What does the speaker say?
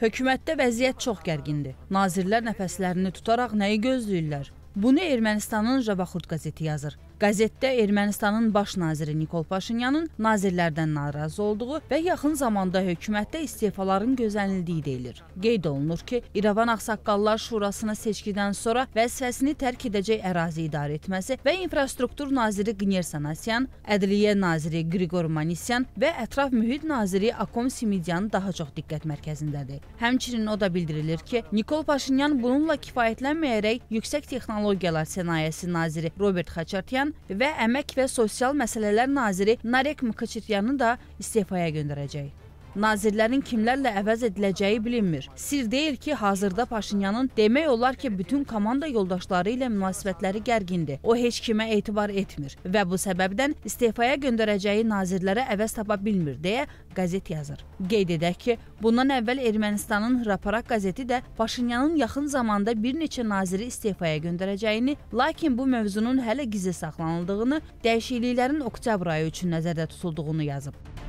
Hökumətdə vəziyyət çox gərgindir. Nazirlər nəfəslərini tutaraq nəyi gözləyirlər? Bunu Ermənistanın Javaxurt qəzeti yazır. Qəzetdə Ermənistanın baş naziri Nikol Paşinyanın nazirlərdən narazı olduğu və yaxın zamanda hökumətdə istefaların gözlənildiyi deyilir. Qeyd olunur ki, İrəvan Ağsaqqallar Şurasına seçkidən sonra vəzifəsini tərk edəcək ərazi idarə etməsi və infrastruktur naziri Qnyer Sanasyan, Ədliyyə naziri Qriqor Manisyan və ətraf mühit naziri Akom Simidyan daha çox diqqət mərkəzindədir. Həmçinin o da bildirilir ki, Nikol Paşinyan bununla kifayətlənməyərək yüksək texnologiyalar Texnologiyalar Sənayesi naziri Robert Xaçatyan və Əmək və Sosial Məsələlər naziri Narek Mkhitaryanı da istefaya göndərəcək. Nazirlərin kimlərlə əvəz ediləcəyi bilinmir. Sir deyil ki, hazırda Paşinyanın demək olar ki, bütün komanda yoldaşları ilə münasibətləri gərgindir. O heç kimə etibar etmir və bu səbəbdən istefaya göndərəcəyi nazirlərə əvəz tapa bilmir deyə qəzet yazır. Qeyd edək ki, bundan əvvəl Ermənistanın Raparak qəzeti də Paşinyanın yaxın zamanda bir neçə naziri istefaya göndərəcəyini, lakin bu mövzunun hələ gizli saxlanıldığını, dəyişikliklərin oktyabr ayı üçün nəzərdə tutulduğunu yazıb.